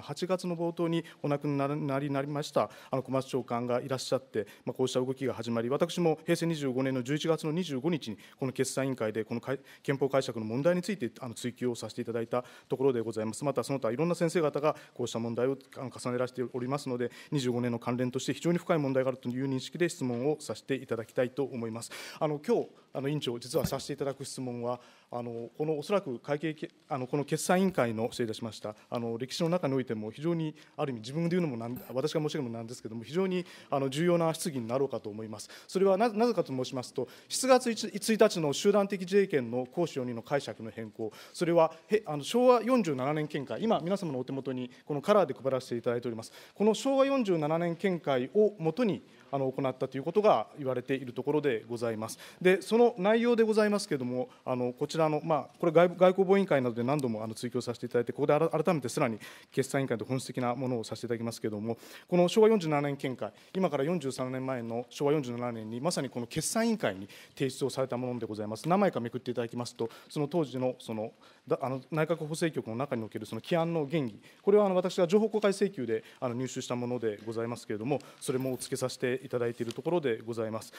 8月の冒頭にお亡くなりになりましたあの小松長官がいらっしゃって、まあ、こうした動きが始まり、私も平成25年の11月の25日に、この決算委員会で、この憲法解釈の問題についてあの追及をさせていただいたところでございます。またその他いろんな先生方がこうした問題を重ねらせておりますので、25年の関連として非常に深い問題があるという認識で質問をさせていただきたいと思います。あの今日あの委員長、実はさせていただく質問は、あのこのおそらく会計あのこの決算委員会の失礼いたしましたあの歴史の中においても非常にある意味自分で言うのも私が申し上げるのもなんですけれども非常にあの重要な質疑になろうかと思います。それはなぜかと申しますと7月 1, 1日の集団的自衛権の行使4人の解釈の変更それはへあの昭和47年見解今皆様のお手元にこのカラーで配らせていただいております。この昭和47年見解をもとにあの行ったということが言われているところでございます。でその内容でございますけれども、あのこちらの、まあ、これ外、外交防委員会などで何度もあの追及させていただいて、ここで改めてさらに決算委員会と本質的なものをさせていただきますけれども、この昭和47年見解、今から43年前の昭和47年に、まさにこの決算委員会に提出をされたものでございます。何枚かめくっていただきますと、その当時のそのあの内閣法制局の中におけるその規案の原義、これはあの私が情報公開請求であの入手したものでございますけれども、それもお付けさせていただいているところでございます。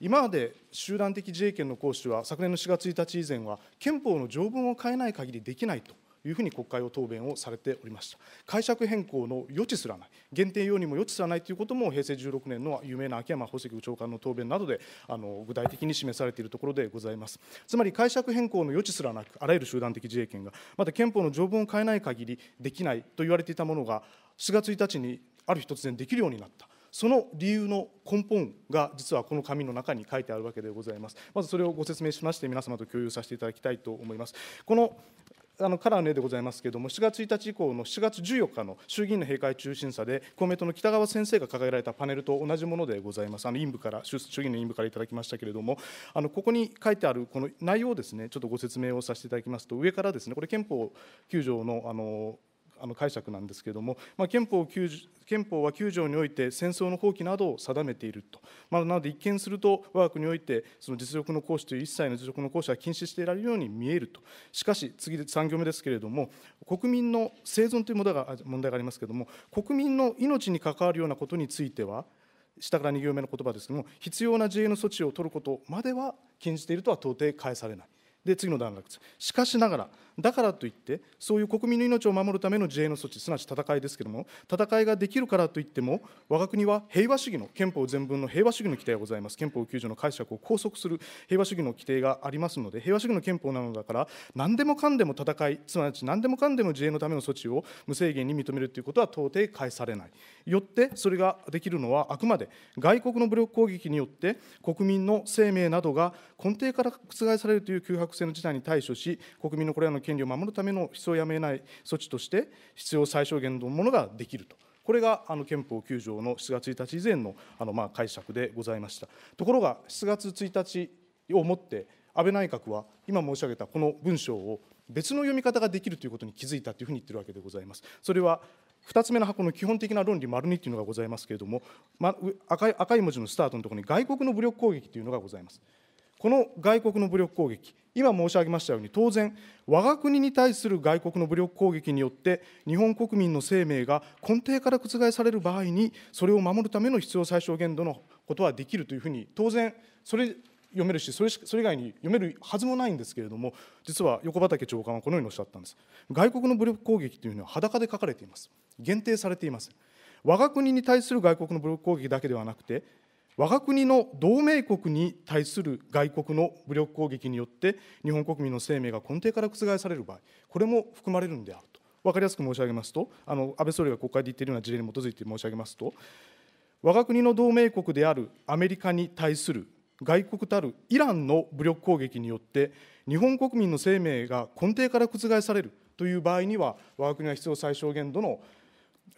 今まで集団的自衛権の行使は昨年の4月1日以前は憲法の条文を変えない限りできないと。いうふうに国会を答弁をされておりました解釈変更の余地すらない限定用にも余地すらないということも平成16年の有名な秋山宝石部長官の答弁などであの具体的に示されているところでございますつまり解釈変更の余地すらなくあらゆる集団的自衛権がまた憲法の条文を変えない限りできないと言われていたものが4月1日にある日突然できるようになったその理由の根本が実はこの紙の中に書いてあるわけでございます。まずそれをご説明しまして皆様と共有させていただきたいと思います。このあのからの例でございますけれども、7月1日以降の7月14日の衆議院の閉会中審査で、公明党の北川先生が掲げられたパネルと同じものでございます、あの委員部から衆議院の委員部からいただきましたけれども、あのここに書いてあるこの内容をです、ね、ちょっとご説明をさせていただきますと、上からですね、これ、憲法9条のあのあの解釈なんですけれども、まあ、憲法憲法は9条において戦争の放棄などを定めていると、まあ、なので一見すると我が国においてその実力の行使という一切の実力の行使は禁止していられるように見えるとしかし次で3行目ですけれども国民の生存という問題が問題がありますけれども国民の命に関わるようなことについては下から2行目の言葉ですけれども必要な自衛の措置を取ることまでは禁じているとは到底返されない。で次の段落ですしかしながらだからといってそういう国民の命を守るための自衛の措置すなわち戦いですけれども戦いができるからといっても我が国は平和主義の憲法全文の平和主義の規定がございます憲法9条の解釈を拘束する平和主義の規定がありますので平和主義の憲法なのだから何でもかんでも戦いすなわち何でもかんでも自衛のための措置を無制限に認めるということは到底返されないよってそれができるのはあくまで外国の武力攻撃によって国民の生命などが根底から覆されるという急白性の事態に対処し国民のこれらの権利を守るための必要やめない措置として必要最小限のものができると。これがあの憲法9条の7月1日以前のあのまあ解釈でございました。ところが7月1日をもって安倍内閣は今申し上げたこの文章を別の読み方ができるということに気づいたというふうに言ってるわけでございます。それは2つ目の箱の基本的な論理丸2というのがございますけれども、ま、赤い赤い文字のスタートのところに外国の武力攻撃というのがございます。この外国の武力攻撃今申し上げましたように当然我が国に対する外国の武力攻撃によって日本国民の生命が根底から覆される場合にそれを守るための必要最小限度のことはできるというふうに当然それ読めるしそれ以外に読めるはずもないんですけれども実は横畠長官はこのようにおっしゃったんです外国の武力攻撃というのは裸で書かれています限定されています我が国に対する外国の武力攻撃だけではなくて我が国の同盟国に対する外国の武力攻撃によって日本国民の生命が根底から覆される場合これも含まれるんであると分かりやすく申し上げますとあの安倍総理が国会で言っているような事例に基づいて申し上げますと我が国の同盟国であるアメリカに対する外国たるイランの武力攻撃によって日本国民の生命が根底から覆されるという場合には我が国は必要最小限度の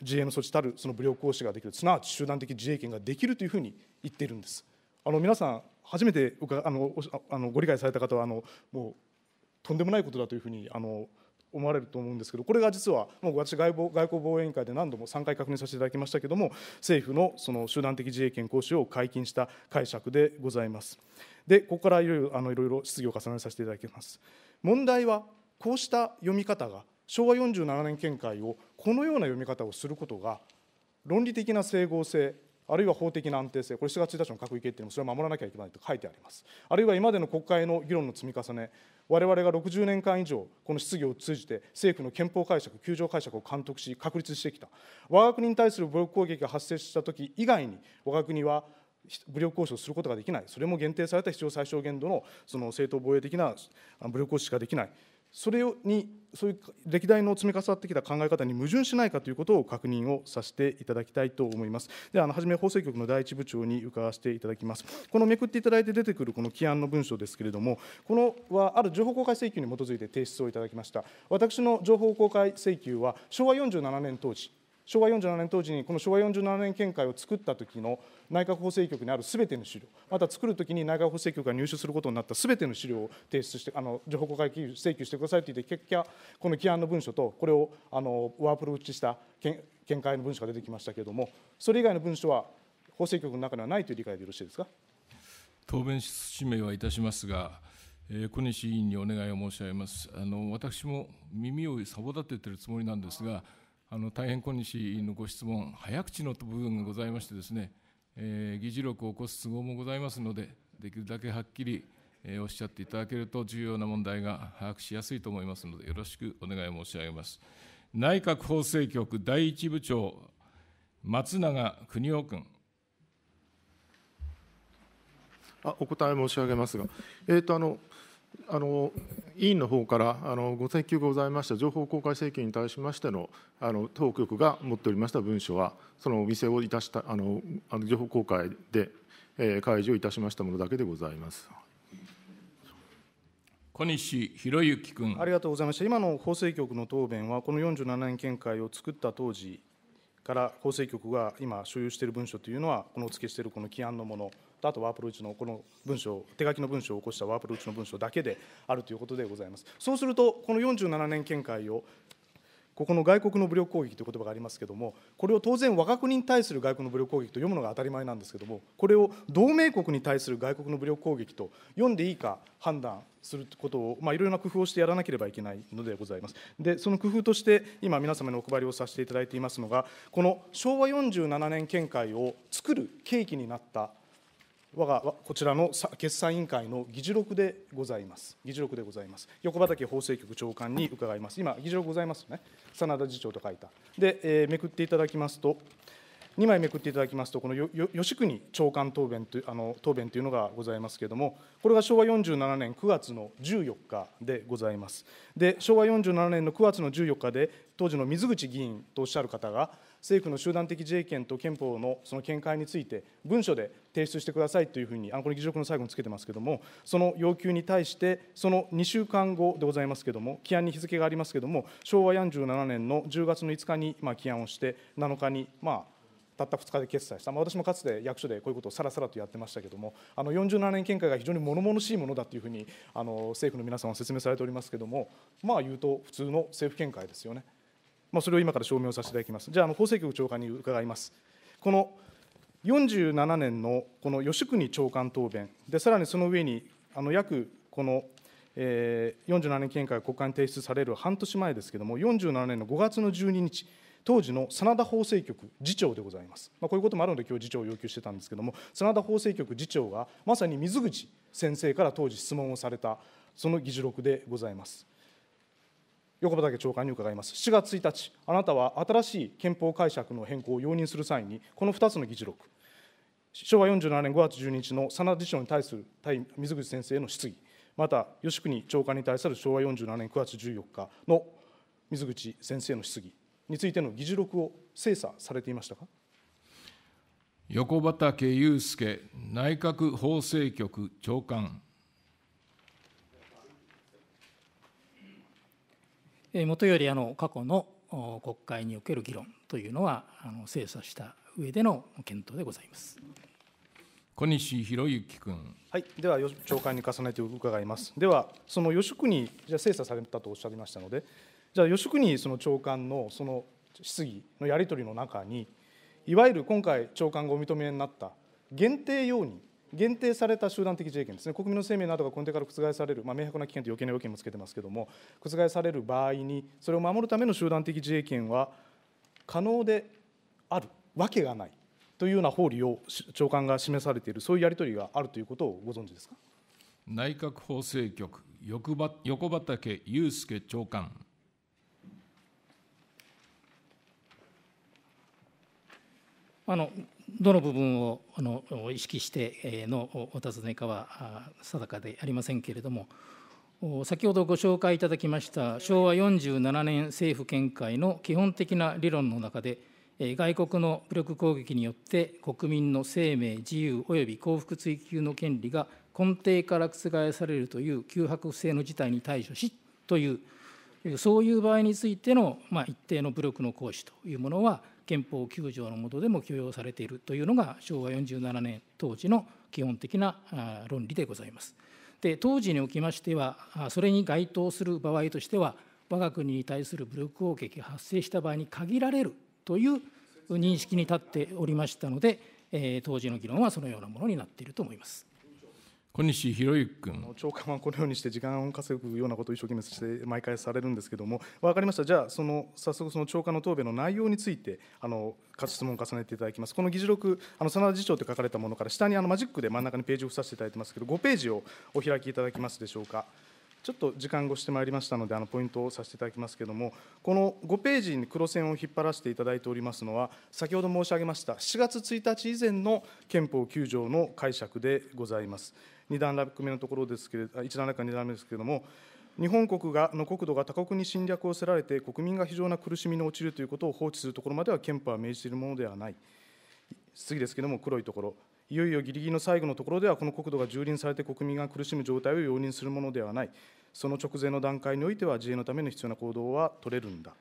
衛の措置たるその武力行使ができる、すなわち集団的自衛権ができるというふうに言っているんです。あの皆さん初めてあのあのご理解された方はあのもうとんでもないことだというふうにあの思われると思うんですけどこれが実はもう私外防外交防衛委員会で何度も3回確認させていただきましたけれども政府のその集団的自衛権行使を解禁した解釈でございますでここからいろいろあのいろいろ質疑を重ねさせていただきます問題はこうした読み方が昭和47年見解をこのような読み方をすることが論理的な整合性あるいは法的な安定性、これ7月1日の閣議決定もそれは守らなきゃいけないと書いてあります。あるいは今までの国会の議論の積み重ね、我々が60年間以上、この質疑を通じて政府の憲法解釈、9条解釈を監督し、確立してきた、我が国に対する武力攻撃が発生したとき以外に、我が国は武力行使をすることができない、それも限定された必要最小限度のその正当防衛的な武力行使しかできない。それにそういう歴代の積み重なってきた考え方に矛盾しないかということを確認をさせていただきたいと思います。では、初め、法制局の第一部長に伺わせていただきます。このめくっていただいて出てくるこの起案の文書ですけれども、このはある情報公開請求に基づいて提出をいただきました。私の情報公開請求は昭和47年当時昭和47年当時にこの昭和47年見解を作った時の内閣法制局にあるすべての資料また作る時に内閣法制局が入手することになったすべての資料を提出してあの情報公開請求してくださいと言って結果この起案の文書とこれをあのワープロ打ちした見解の文書が出てきましたけれどもそれ以外の文書は法制局の中にはないという理解でよろしいですか答弁指名はいたしますが、えー、小西委員にお願いを申し上げますあの私も耳をさぼ立ててるつもりなんですがあの大変今日のご質問、早口の部分がございましてですね、えー、議事録を起こす都合もございますので、できるだけはっきり、えー、おっしゃっていただけると、重要な問題が把握しやすいと思いますので、よろしくお願い申し上げます。内閣法制局第一部長、松永邦夫君。あお答え申し上げますが、えーとあのあの委員の方からあのご請求ございました情報公開請求に対しましてのあの当局が持っておりました文書は、そのお店をいたしたあのあの情報公開で、えー、開示をいたしましたものだけでございます。小西博之君ありがとうございました、今の法制局の答弁は、この47年見解を作った当時、から法制局が今所有している文書というのは、このお付けしているこの規案のものあとワープロ1のこの文書、手書きの文書を起こしたワープロ1の文書だけであるということでございます。そうすると、この47年見解をここの外国の武力攻撃という言葉がありますけれどもこれを当然我が国に対する外国の武力攻撃と読むのが当たり前なんですけれどもこれを同盟国に対する外国の武力攻撃と読んでいいか判断することを、まあ、いろいろな工夫をしてやらなければいけないのでございます。でその工夫として今皆様にお配りをさせていただいていますのがこの昭和47年見解を作る契機になった我がこちらの決算委員会の議事録でございます。議事録でございます。横畑法制局長官に伺います。今、議事録ございますね。真田次長と書いた。で、えー、めくっていただきますと、2枚めくっていただきますと、この吉国長官答弁とあの答弁というのがございますけれども、これが昭和47年9月の14日でございます。で、昭和47年の9月の14日で、当時の水口議員とおっしゃる方が、政府の集団的自衛権と憲法のその見解について、文書で提出してくださいというふうに、あこれ、議事録の最後につけてますけれども、その要求に対して、その2週間後でございますけれども、起案に日付がありますけれども、昭和47年の10月の5日にまあ起案をして、7日に、まあ、たった2日で決済した、まあ、私もかつて役所でこういうことをさらさらとやってましたけれども、あの47年見解が非常に物々しいものだというふうにあの政府の皆さんは説明されておりますけれども、まあ言うと、普通の政府見解ですよね。まあ、それを今から証明をさせていただきます。じゃあ、あの法制局長官に伺います。この47年のこの吉国長官答弁で、さらにその上に、あの約この、えー、47年解が国会に提出される半年前ですけれども、47年の5月の12日、当時の真田法制局次長でございます、まあ、こういうこともあるので、今日次長を要求してたんですけれども、真田法制局次長がまさに水口先生から当時質問をされた、その議事録でございます。横畑長官に伺います。7月1日、あなたは新しい憲法解釈の変更を容認する際に、この2つの議事録、昭和47年5月12日の真田次長に対する対水口先生の質疑、また吉国長官に対する昭和47年9月14日の水口先生の質疑についての議事録を精査されていましたか横畑雄介内閣法制局長官もとよりあの過去の国会における議論というのはあの精査した上での検討でございます。小西博之君。はい、では長官に重ねて伺います。ではその予職にじゃ精査されたとおっしゃいましたので、じゃあ予職にその長官のその質疑のやり取りの中に、いわゆる今回長官がお認めになった限定用認限定された集団的自衛権ですね国民の生命などが根底から覆される、まあ、明白な危険と余計な要件もつけてますけども覆される場合にそれを守るための集団的自衛権は可能であるわけがないというような法理を長官が示されているそういうやり取りがあるということをご存知ですか内閣法制局横畑雄介長官あのどの部分をあの意識してのお尋ねかは定かでありませんけれども、先ほどご紹介いただきました昭和47年政府見解の基本的な理論の中で、外国の武力攻撃によって国民の生命、自由及び幸福追求の権利が根底から覆されるという急迫不正の事態に対処しという、そういう場合についての、まあ、一定の武力の行使というものは、憲法9条の下でも許容されているというのが昭和47年当時の基本的な論理でございます。で当時におきましてはそれに該当する場合としては我が国に対する武力攻撃が発生した場合に限られるという認識に立っておりましたので当時の議論はそのようなものになっていると思います。小西博之君長官はこのようにして時間を稼ぐようなことを一生懸命して毎回されるんですけれども分かりましたじゃあその早速その長官の答弁の内容についてあの質問を重ねていただきますこの議事録あの真田次長と書かれたものから下にあのマジックで真ん中にページを付させていただいてますけど5ページをお開きいただきますでしょうか。ちょっと時間越してまいりましたので、あのポイントをさせていただきますけれども、この5ページに黒線を引っ張らせていただいておりますのは、先ほど申し上げました、7月1日以前の憲法9条の解釈でございます。2段落目のところですけれど、1段落か2段目ですけれども、日本国がの国土が他国に侵略をせられて、国民が非常な苦しみに陥るということを放置するところまでは憲法は命じているものではない。次ですけれども、黒いところ、いよいよぎりぎりの最後のところでは、この国土が蹂躙されて国民が苦しむ状態を容認するものではない、その直前の段階においては、自衛のための必要な行動は取れるんだ。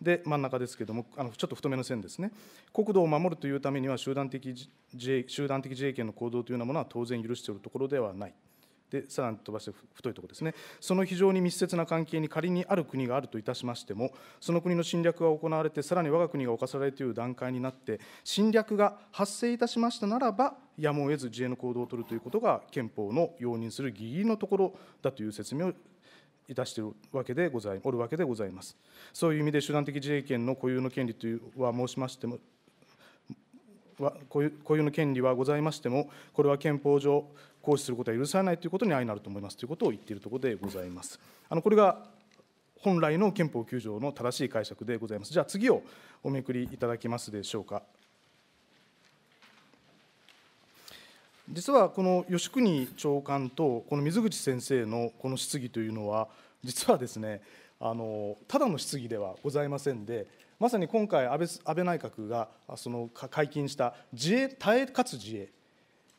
で真ん中ですけどもあのちょっと太めの線ですね国土を守るというためには集団的自衛集団的自衛権の行動というようなものは当然許しているところではないでさらに飛ばして太いところですねその非常に密接な関係に仮にある国があるといたしましてもその国の侵略が行われてさらに我が国が侵されるという段階になって侵略が発生いたしましたならばやむを得ず自衛の行動を取るということが憲法の容認するぎりぎりのところだという説明をいたしているわけでございおるわけでございます。そういう意味で集団的自衛権の固有の権利というは申しましても固有の権利はございましてもこれは憲法上行使することは許されないということに相なると思いますということを言っているところでございます。あのこれが本来の憲法9条の正しい解釈でございます。じゃあ次をおめくりいただけますでしょうか。実はこの吉国長官とこの水口先生のこの質疑というのは実はですねあのただの質疑ではございませんでまさに今回安倍安倍内閣がその解禁した自衛耐えかつ自衛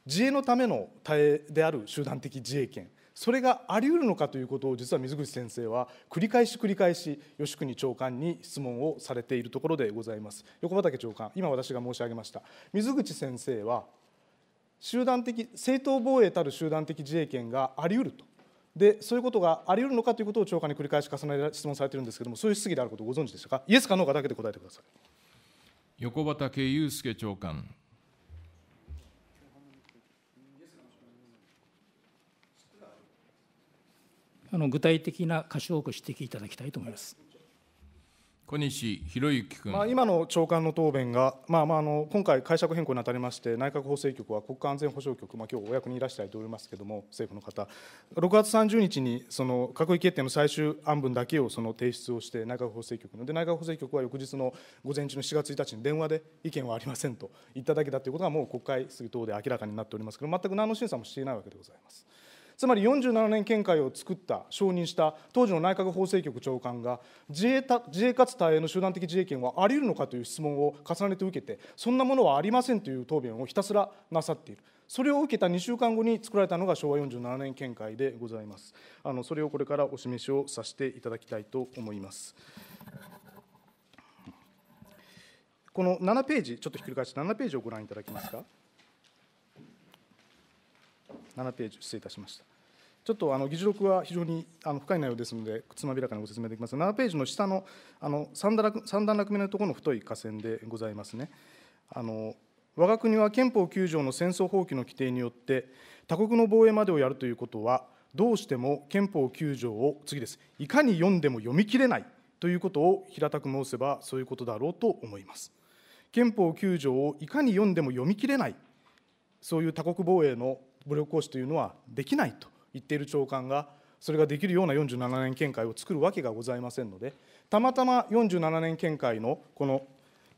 自衛のための耐えである集団的自衛権それがあり得るのかということを実は水口先生は繰り返し繰り返し吉国長官に質問をされているところでございます横畑長官今私が申し上げました水口先生は集団的正当防衛たる集団的自衛権があり得るとでそういうことがあり得るのかということを長官に繰り返し重ね質問されているんですけれどもそういう質疑であることをご存知でしたかイエスかノーかだけで答えてください横畑雄介長官あの具体的な箇所をご指摘いただきたいと思います。小西博之君、まあ、今の長官の答弁が、まあまあ、あの今回、解釈変更にあたりまして、内閣法制局は国家安全保障局、まあ今日お役にいらしいておりますけれども、政府の方、6月30日にその閣議決定の最終案文だけをその提出をして、内閣法制局ので、内閣法制局は翌日の午前中の7月1日に電話で意見はありませんと言っただけだということが、もう国会す疑等で明らかになっておりますけれども、全く何の審査もしていないわけでございます。つまり47年見解を作った承認した当時の内閣法制局長官が自衛た自衛かつ隊への集団的自衛権はあり得るのかという質問を重ねて受けてそんなものはありませんという答弁をひたすらなさっている。それを受けた2週間後に作られたのが昭和47年見解でございます。あのそれをこれからお示しをさせていただきたいと思います。この7ページ、ちょっとひっくり返して7ページをご覧いただけますか。7ページ、失礼いたしました。ちょっとあの議事録は非常にあの深い内容ですので、つまびらかにご説明できますが、7ページの下のあの三段落目のところの太い下線でございますね。あの我が国は憲法9条の戦争放棄の規定によって、他国の防衛までをやるということは、どうしても憲法9条を、次です、いかに読んでも読み切れないということを平たく申せば、そういうことだろうと思います。憲法9条をいかに読んでも読み切れない、そういう他国防衛の武力行使というのはできないと言っている長官がそれができるような47年見解を作るわけがございませんのでたまたま47年見解のこの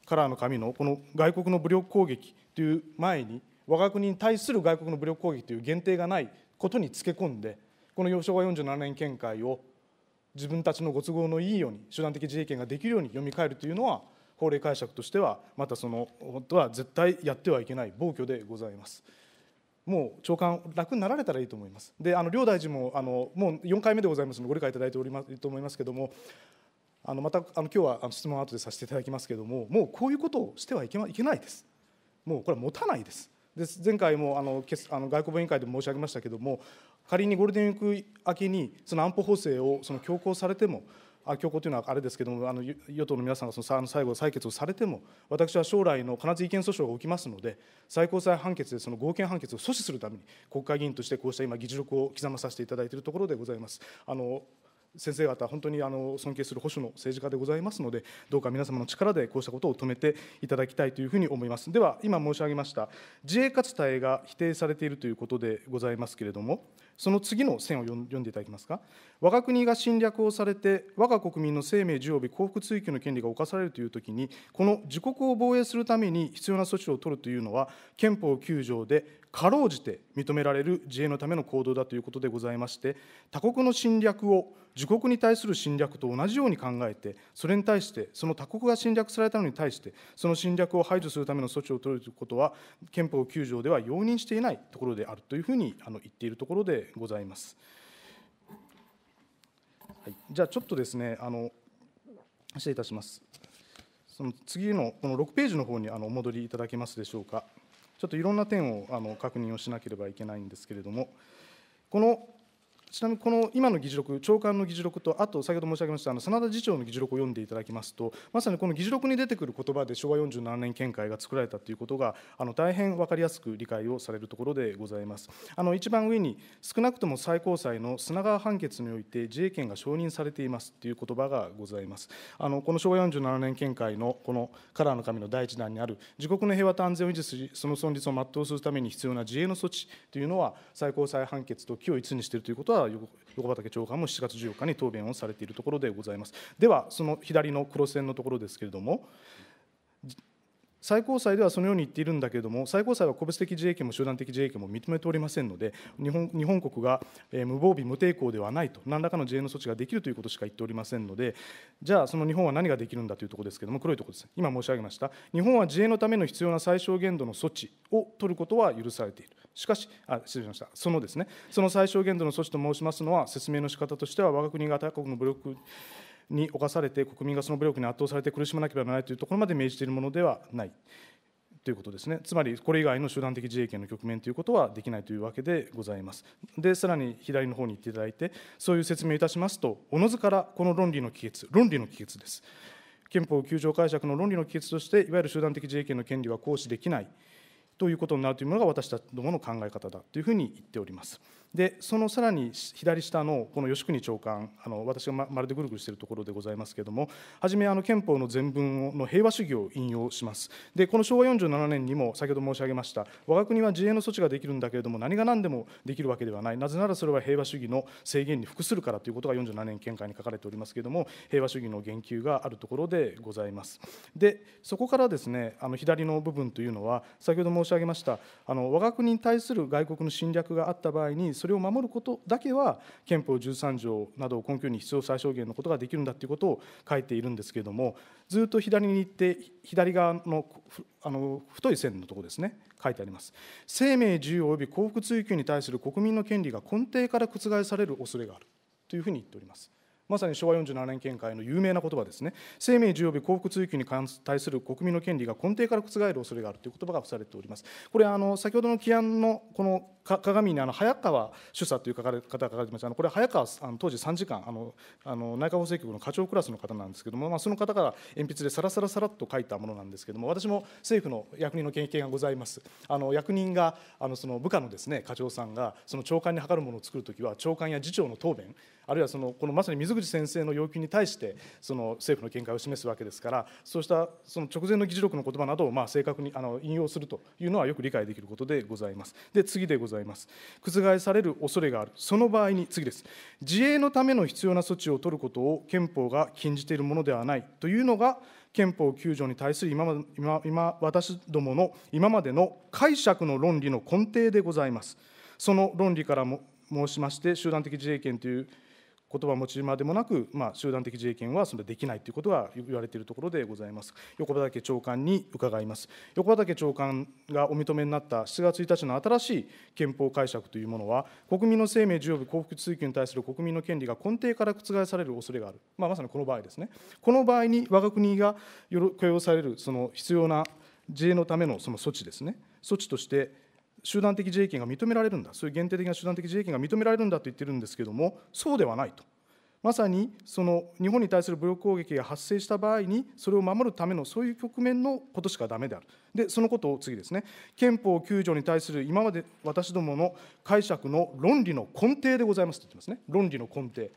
カラーの紙のこの外国の武力攻撃という前に我が国に対する外国の武力攻撃という限定がないことにつけ込んでこの昭和47年見解を自分たちのご都合のいいように集団的自衛権ができるように読み替えるというのは法令解釈としてはまたその本当は絶対やってはいけない暴挙でございます。もう長官楽になられたらいいと思いますであの両大臣もあのもう4回目でございますのでご理解いただいておりますと思いますけどもあのまたあの今日は質問は後でさせていただきますけどももうこういうことをしてはいけ,、ま、いけないですもうこれは持たないですで前回もあのあの外交部委員会でも申し上げましたけども仮にゴールデンウィーク明けにその安保法制をその強行されてもあ強行というのはあれですけどもあの与党の皆さんがそのさあの最後採決をされても私は将来の必ず意見訴訟が起きますので最高裁判決でその合憲判決を阻止するために国会議員としてこうした今議事録を刻まさせていただいているところでございます。あの先生方、本当にあの尊敬する保守の政治家でございますので、どうか皆様の力でこうしたことを止めていただきたいというふうに思います。では、今申し上げました、自衛活隊が否定されているということでございますけれども、その次の線を読んでいただけますか。我が国が侵略をされて、我が国民の生命及び幸福追求の権利が侵されるというときに、この自国を防衛するために必要な措置を取るというのは、憲法9条でかろうじて認められる自衛のための行動だということでございまして他国の侵略を自国に対する侵略と同じように考えてそれに対してその他国が侵略されたのに対してその侵略を排除するための措置を取るということは憲法9条では容認していないところであるというふうにあの言っているところでございます。はい、じゃあちょっとですねあの失礼いたします。その次のこの6ページの方にあのお戻りいただけますでしょうか。ちょっといろんな点をあの確認をしなければいけないんですけれども、このちなみにこの今の議事録、長官の議事録と、あと先ほど申し上げましたあの真田次長の議事録を読んでいただきますと、まさにこの議事録に出てくる言葉で昭和47年見解が作られたということが、あの大変分かりやすく理解をされるところでございます。あの一番上に、少なくとも最高裁の砂川判決において、自衛権が承認されていますという言葉がございます。あのこの昭和47年見解のこのカラーの紙の第1弾にある、自国の平和と安全を維持する、その存立を全うするために必要な自衛の措置というのは、最高裁判決と機を一にしているということは、は横畑長官も7月14日に答弁をされているところでございます。では、その左の黒線のところですけれども、最高裁ではそのように言っているんだけれども最高裁は個別的自衛権も集団的自衛権も認めておりませんので日本日本国が、え無防備無抵抗ではないと何らかの自衛の措置ができるということしか言っておりませんのでじゃあその日本は何ができるんだというところですけれども黒いところです今申し上げました日本は自衛のための必要な最小限度の措置を取ることは許されているしかしあ失礼しましたそのですねその最小限度の措置と申しますのは説明の仕方としては我が国が他国の武力に侵されて国民がその武力に圧倒されて苦しまなければならないというところまで命じているものではない。ということですねつまりこれ以外の集団的自衛権の局面ということはできないというわけでございます。でさらに左の方に行っていただいてそういう説明いたしますとおのずからこの論理の帰結論理の帰結です。憲法9条解釈の論理の帰結としていわゆる集団的自衛権の権利は行使できないということになるというものが私たちどもの考え方だというふうに言っております。でそのさらに左下のこの吉国長官あの私がまるでぐるぐるしているところでございますけれども初めあの憲法の全文の平和主義を引用しますでこの昭和47年にも先ほど申し上げました我が国は自衛の措置ができるんだけれども何が何でもできるわけではないなぜならそれは平和主義の制限に服するからということが47年見解に書かれておりますけれども平和主義の言及があるところでございますでそこからですねあの左の部分というのは先ほど申し上げましたあの我が国に対する外国の侵略があった場合にそれを守ることだけは憲法13条などを根拠に必要最小限のことができるんだということを書いているんですけれどもずっと左に行って左側のあの太い線のところですね書いてあります生命自由及び幸福追求に対する国民の権利が根底から覆される恐れがあるというふうに言っておりますまさに昭和47年見解の有名な言葉ですね生命需要日幸福追求に対する国民の権利が根底から覆る恐れがあるという言葉が付されておりますこれあの先ほどの起案のこの鏡にあの早川主査という方が書かれてましたあのこれ早川あの当時3時間あのあの内閣法制局の課長クラスの方なんですけども、まあ、その方から鉛筆でさらさらさらっと書いたものなんですけども私も政府の役人の経験がございますあの役人があのその部下のですね課長さんがその長官に諮るものを作るときは長官や次長の答弁あるいはそのこのまさに水口先生の要求に対してその政府の見解を示すわけですからそうしたその直前の議事録の言葉などをまあ正確にあの引用するというのはよく理解できることでございます。で次でございます。覆される恐れがあるその場合に次です。自衛のための必要な措置を取ることを憲法が禁じているものではないというのが憲法9条に対する今今今私どもの今までの解釈の論理の根底でございます。その論理からも申しまして集団的自衛権という言葉持ちまでもなく、まあ、集団的自衛権はそれできないということが言われているところでございます横畑長官に伺います横畑長官がお認めになった7月1日の新しい憲法解釈というものは国民の生命授与幸福追求に対する国民の権利が根底から覆される恐れがある、まあ、まさにこの場合ですねこの場合に我が国が許容されるその必要な自衛のためのその措置ですね措置として集団的自衛権が認められるんだそういう限定的な集団的自衛権が認められるんだと言ってるんですけどもそうではないとまさにその日本に対する武力攻撃が発生した場合にそれを守るためのそういう局面のことしかだめであるでそのことを次ですね憲法9条に対する今まで私どもの解釈の論理の根底でございますと言ってますね論理の根底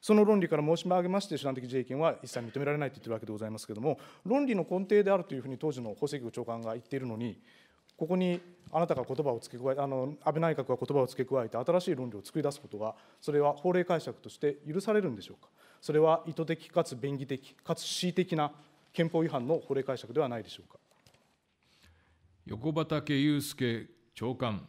その論理から申し上げまして手段的自衛権は一切認められないと言ってるわけでございますけれども論理の根底であるというふうに当時の法制局長官が言っているのにここにあなたが言葉を付け加えあの安倍内閣が言葉を付け加えて新しい論理を作り出すことがそれは法令解釈として許されるんでしょうかそれは意図的かつ便宜的かつ恣意的な憲法違反の法令解釈ではないでしょうか横畑裕介長官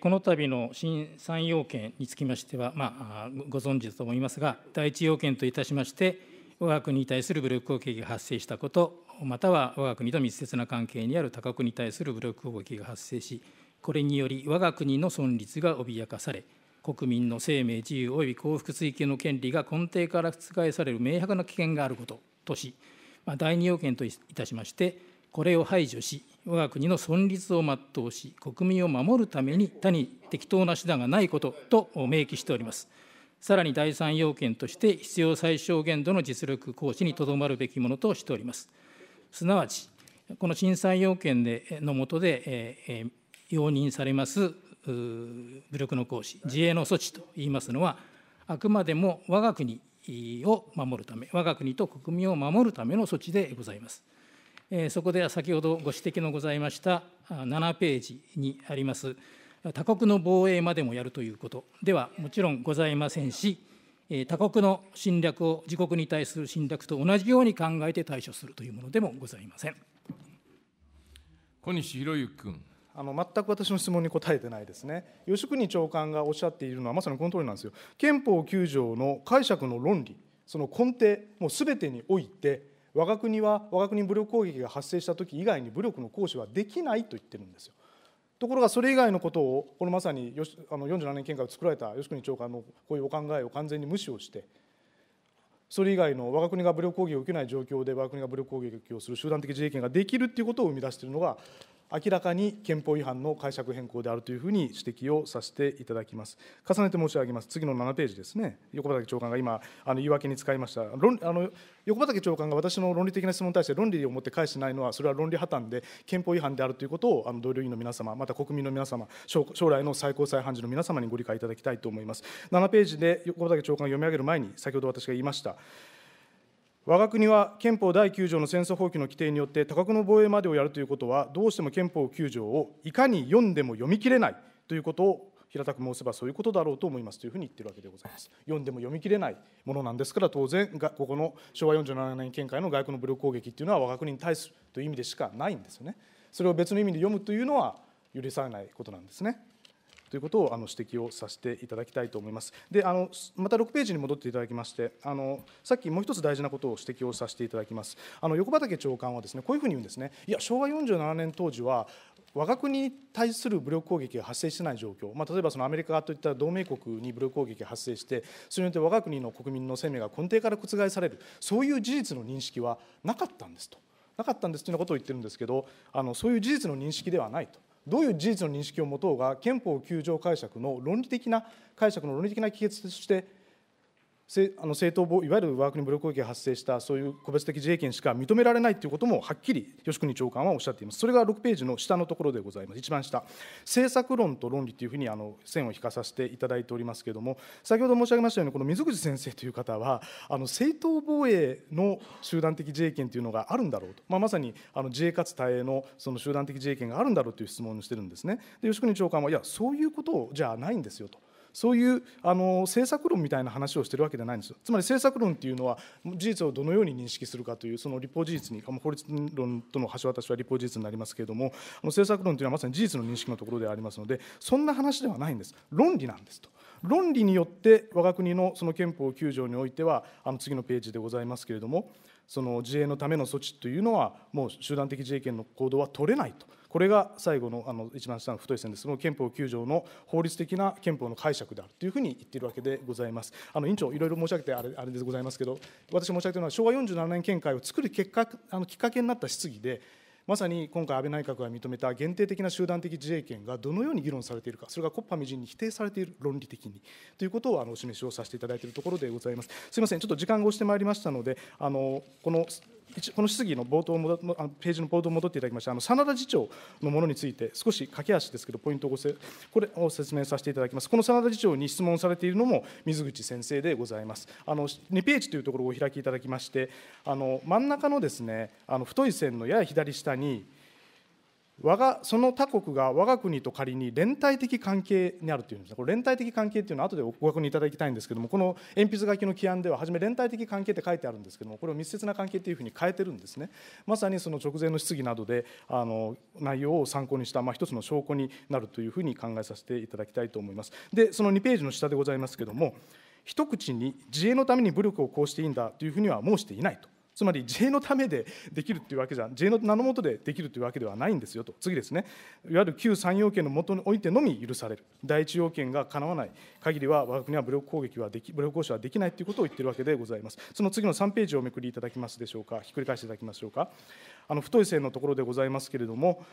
この度の新3要件につきましては、まあ、ご存知だと思いますが、第1要件といたしまして、我が国に対する武力攻撃が発生したこと、または我が国と密接な関係にある他国に対する武力攻撃が発生し、これにより我が国の存立が脅かされ、国民の生命、自由及び幸福追求の権利が根底から覆される明白な危険があることとし、第2要件といたしまして、これを排除し、我が国の存立を全うし、国民を守るために他に適当な手段がないことと明記しております。さらに第三要件として、必要最小限度の実力行使にとどまるべきものとしております。すなわち、この審査要件での下で、容認されます武力の行使、自衛の措置といいますのは、あくまでも我が国を守るため、我が国と国民を守るための措置でございます。えそこでは先ほどご指摘のございました7ページにあります、他国の防衛までもやるということではもちろんございませんし、他国の侵略を自国に対する侵略と同じように考えて対処するというものでもございません。小西博之君あの全く私の質問に答えてないですね吉国長官がおっしゃっているのはまさにこの通りなんですよ憲法9条の解釈の論理その根底もうすべてにおいて我が国は我が国武力攻撃が発生した時以外に武力の行使はできないと言ってるんですよ。ところがそれ以外のことをこのまさにあの47年見解を作られた吉国長官のこういうお考えを完全に無視をしてそれ以外の我が国が武力攻撃を受けない状況で我が国が武力攻撃をする集団的自衛権ができるっていうことを生み出しているのが明らかに憲法違反の解釈変更であるというふうに指摘をさせていただきます。重ねて申し上げます、次の7ページですね、横畑長官が今、あの言い訳に使いました、論あの横畑長官が私の論理的な質問に対して論理を持って返してないのは、それは論理破綻で憲法違反であるということをあの同僚委員の皆様、また国民の皆様、将来の最高裁判事の皆様にご理解いただきたいと思います。7ページで横畑長官が読み上げる前に、先ほど私が言いました、我が国は憲法第9条の戦争放棄の規定によって、多額の防衛までをやるということは、どうしても憲法9条をいかに読んでも読み切れないということを平たく申せばそういうことだろうと思いますというふうに言ってるわけでございます。読んでも読み切れないものなんですから当然がここの昭和47年見解の外国の武力攻撃っていうのは我が国に対するという意味でしかないんですよね。それを別の意味で読むというのは許されないことなんですね。ということをあの指摘をさせていただきたいと思います。であのまた6ページに戻っていただきましてあのさっきもう一つ大事なことを指摘をさせていただきます。あの横畠長官はですねこういうふうに言うんですね。いや昭和47年当時は我が国に対する武力攻撃が発生してない状況、まあ、例えばそのアメリカといった同盟国に武力攻撃が発生してそれによって我が国の国民の生命が根底から覆されるそういう事実の認識はなかったんですとなかったんですというようなことを言ってるんですけどあのそういう事実の認識ではないとどういう事実の認識を持とうが憲法9条解釈の論理的な解釈の論理的な帰結としてあの正当いわゆる我が国武力攻撃が発生したそういう個別的自衛権しか認められないということもはっきり吉国長官はおっしゃっています、それが6ページの下のところでございます、一番下、政策論と論理というふうにあの線を引かさせていただいておりますけれども、先ほど申し上げましたように、この水口先生という方は、あの正当防衛の集団的自衛権というのがあるんだろうと、まあ、まさにあの自衛かつ対衛のその集団的自衛権があるんだろうという質問をしてるんですね。で吉国長官はいやそういうことをじゃないんですよとそういうあの政策論みたいな話をしてるわけじゃないんですよつまり政策論っていうのは事実をどのように認識するかというその立法事実に法律論との橋渡しは立法事実になりますけれども政策論というのはまさに事実の認識のところでありますのでそんな話ではないんです論理なんですと。論理によって我が国のその憲法9条においてはあの次のページでございますけれどもその自衛のための措置というのはもう集団的自衛権の行動は取れないとこれが最後のあの一番下の太い線ですけど憲法9条の法律的な憲法の解釈であるというふうに言っているわけでございます。あの委員長いろいろ申し上げてあれあれでございますけど私申し上げたのは昭和47年見解を作る結果あのきっかけになった質疑でまさに今回、安倍内閣が認めた限定的な集団的自衛権がどのように議論されているか、それが国家パみじんに否定されている、論理的にということをあのお示しをさせていただいているところでございます。すみません、ちょっと時間が押してまいりましたので、あのこのこの質疑の冒頭もページの冒頭戻っていただきましたあの真田次長のものについて少し駆け足ですけどポイントをごせこれを説明させていただきますこの真田次長に質問されているのも水口先生でございますあの2ページというところをお開きいただきましてあの真ん中のですねあの太い線のやや左下に我がその他国が我が国と仮に連帯的関係にあるというんですね、これ連帯的関係というのは後でご確認いただきたいんですけども、この鉛筆書きの規案では、初め連帯的関係って書いてあるんですけども、これを密接な関係というふうに変えてるんですね、まさにその直前の質疑などであの内容を参考にした、まあ、一つの証拠になるというふうに考えさせていただきたいと思います。で、その2ページの下でございますけども、一口に自衛のために武力を行していいんだというふうには申していないと。つまり自衛のためでできるというわけじゃ自衛の名のもとでできるというわけではないんですよと次ですねいわゆる旧三要件のもとにおいてのみ許される第一要件がかなわない限りは我が国は武力攻撃はでき武力行使はできないということを言っているわけでございますその次の3ページをおめくりいただきますでしょうかひっくり返していただきましょうかあの太い線のところでございますけれども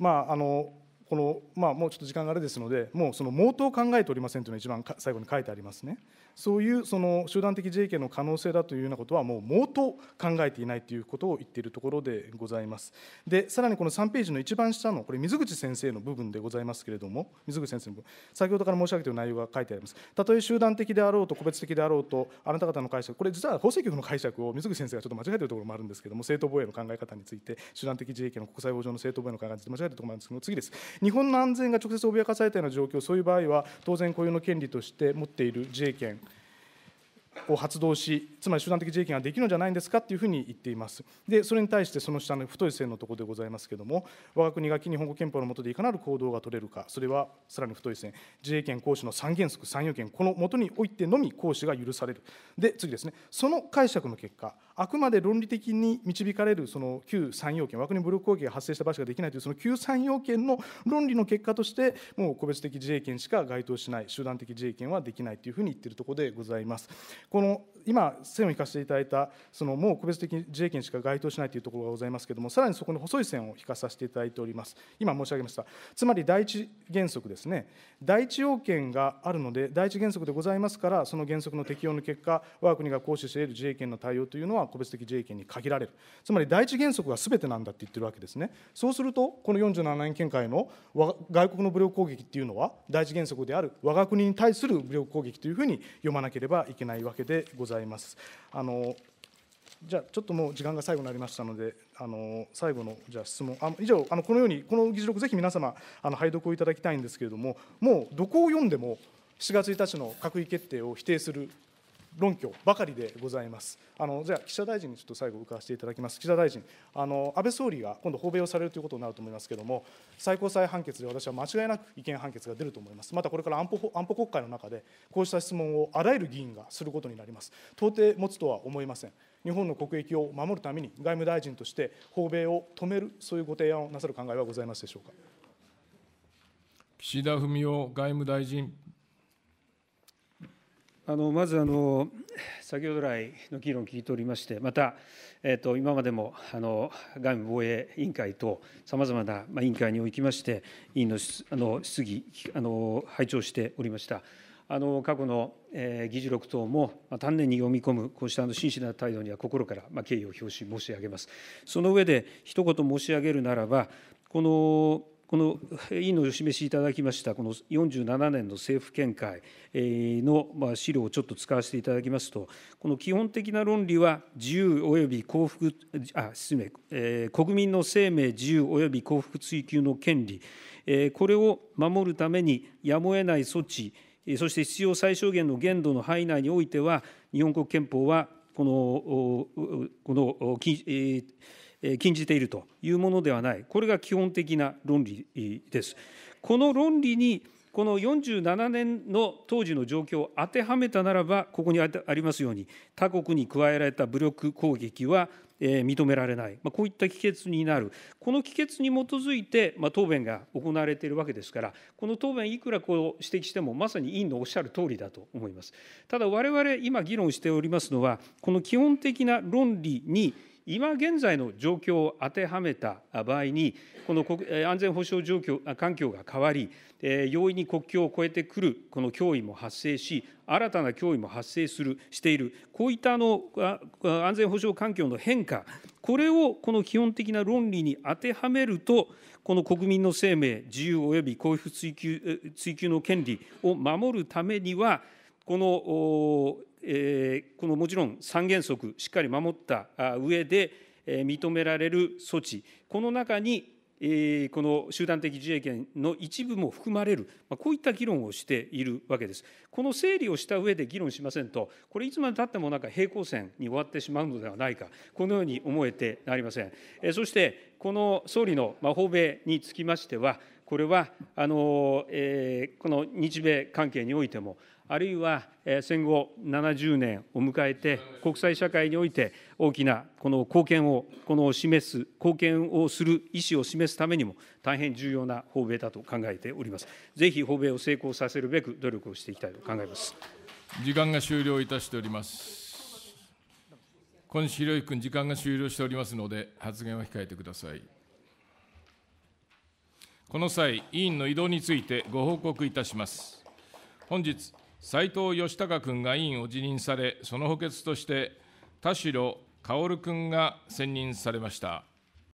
まああのこのまあ、もうちょっと時間があれですので、もうその妄頭を考えておりませんというのが一番最後に書いてありますね。そういうその集団的自衛権の可能性だというようなことはもう毛頭考えていないということを言っているところでございます。でさらにこの3ページの一番下のこれ水口先生の部分でございますけれども水口先生の部分先ほどから申し上げている内容が書いてあります。たとえ集団的であろうと個別的であろうとあなた方の解釈これ実は法制局の解釈を水口先生がちょっと間違えているところもあるんですけれども正当防衛の考え方について集団的衛権の国際法上の正当防衛の考えについて間違えているところもあるんですけど次です日本の安全が直接脅かされたような状況そういう場合は当然雇用の権利として持っている自衛権を発動しつまり集団的自衛権ができるんじゃないんですかっていうふうに言っていますでそれに対してその下の太い線のところでございますけれども我が国が基本語憲法の下でいかなる行動が取れるかそれはさらに太い線自衛権行使の三原則三要件このもとにおいてのみ行使が許されるで次ですねその解釈の結果あくまで論理的に導かれるその旧三要件枠に武力攻撃が発生した場所ができないというその旧三要件の論理の結果としてもう個別的自衛権しか該当しない集団的自衛権はできないというふうに言っているところでございます。この今線を引かせていただいたそのもう個別的自衛権しか該当しないというところがございますけれどもさらにそこに細い線を引かさせていただいております今申し上げましたつまり第一原則ですね第一要件があるので第一原則でございますからその原則の適用の結果我が国が行使している自衛権の対応というのは個別的自衛権に限られるつまり第一原則がべてなんだって言ってるわけですねそうするとこの47年見解の外国の武力攻撃っていうのは第一原則である我が国に対する武力攻撃というふうに読まなければいけないわけでございます。あのじゃあちょっともう時間が最後になりましたのであの最後のじゃあ質問あの以上あのこのようにこの議事録ぜひ皆様あの拝読をいただきたいんですけれどももうどこを読んでも7月1日の閣議決定を否定する論拠ばかりでございます。あのじゃあ、岸田大臣にちょっと最後、伺わせていただきます。岸田大臣あの、安倍総理が今度、訪米をされるということになると思いますけれども、最高裁判決で私は間違いなく違憲判決が出ると思います。またこれから安保安保国会の中で、こうした質問をあらゆる議員がすることになります。到底持つとは思いません。日本の国益を守るために外務大臣として訪米を止める、そういうご提案をなさる考えはございますでしょうか岸田文雄外務大臣。あのまずあの、先ほど来の議論を聞いておりまして、また、えーと、今までもあの外務防衛委員会とさまざまな、まあ、委員会におきまして、委員のあの質疑あの、拝聴しておりました。あの過去の、えー、議事録等も、まあ、丹念に読み込む、こうしたあの真摯な態度には心から、まあ、敬意を表し申し上げます。その上で、一言申し上げるならば、このこの委員のお示しいただきました、この47年の政府見解の資料をちょっと使わせていただきますと、この基本的な論理は、自由および幸福、あ失礼、国民の生命、自由および幸福追求の権利、これを守るためにやむを得ない措置、そして必要最小限の限度の範囲内においては、日本国憲法はこの、この、えー禁じているというものではないこれが基本的な論理です。この論理にこの47年の当時の状況を当てはめたならば、ここにありますように、他国に加えられた武力攻撃は、認められない、こういった帰結になる、この帰結に基づいて、答弁が行われているわけですから、この答弁、いくらこう指摘しても、まさに委員のおっしゃる通りだと思います。ただ、我々今議論しておりますのは、この基本的な論理に今現在の状況を当てはめた場合に、この安全保障状況環境が変わり、容易に国境を越えてくるこの脅威も発生し、新たな脅威も発生するしている、こういったあの安全保障環境の変化、これをこの基本的な論理に当てはめると、この国民の生命、自由及び幸福追求追求の権利を守るためには、このこのもちろん三原則、しっかり守った上で、認められる措置、この中にこの集団的自衛権の一部も含まれる、こういった議論をしているわけです。この整理をした上で議論しませんと、これ、いつまでたってもなんか平行線に終わってしまうのではないか、このように思えてなりません。そして、この総理の訪米につきましては、これはあの、えー、この日米関係においても、あるいは戦後70年を迎えて国際社会において大きなこの貢献をこの示す貢献をする意思を示すためにも大変重要な訪米だと考えております。ぜひ訪米を成功させるべく努力をしていきたいと考えます。時間が終了いたしております。小西博之君、時間が終了しておりますので発言は控えてください。この際、委員の移動についてご報告いたします。本日斉藤義孝君が委員を辞任され、その補欠として田代薫君が選任されました。